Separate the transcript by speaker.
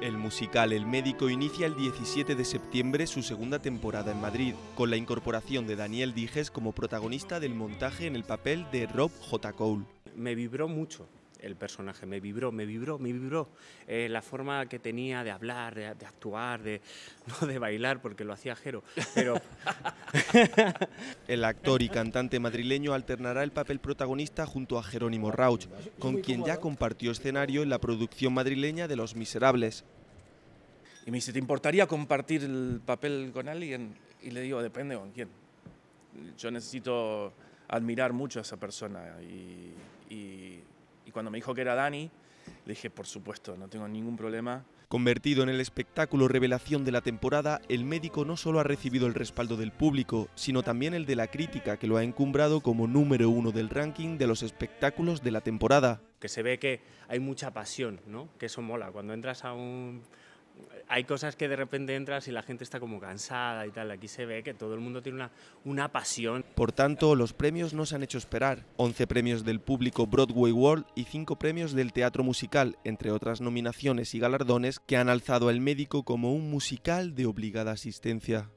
Speaker 1: El musical El Médico inicia el 17 de septiembre su segunda temporada en Madrid, con la incorporación de Daniel Dijes como protagonista del montaje en el papel de Rob J. Cole. Me vibró mucho
Speaker 2: el personaje, me vibró, me vibró, me vibró. Eh, la forma que tenía de hablar, de, actuar, de, no de bailar, porque lo hacía Jero, pero
Speaker 1: el actor y cantante madrileño alternará el papel protagonista junto a Jerónimo Rauch, con quien ya compartió escenario en la producción madrileña de Los Miserables. Y me dice,
Speaker 3: ¿te importaría compartir el papel con alguien? Y le digo, depende con quién. Yo necesito admirar mucho a esa persona. Y, cuando me dijo que era Dani, le dije, por supuesto, no tengo ningún problema.
Speaker 1: Convertido en el espectáculo revelación de la temporada, el médico no solo ha recibido el respaldo del público, sino también el de la crítica que lo ha encumbrado como número uno del ranking de los espectáculos de la temporada.
Speaker 2: Que se ve que hay mucha pasión, ¿no? Que eso mola. Cuando entras a un hay cosas que de repente entras y la gente está como cansada y tal. Aquí se ve que todo el mundo tiene una, pasión.
Speaker 1: Por tanto, los premios no se han hecho esperar. 11 premios del público Broadway World y 5 premios del teatro musical, entre otras nominaciones y galardones que han alzado al médico como un musical de obligada asistencia.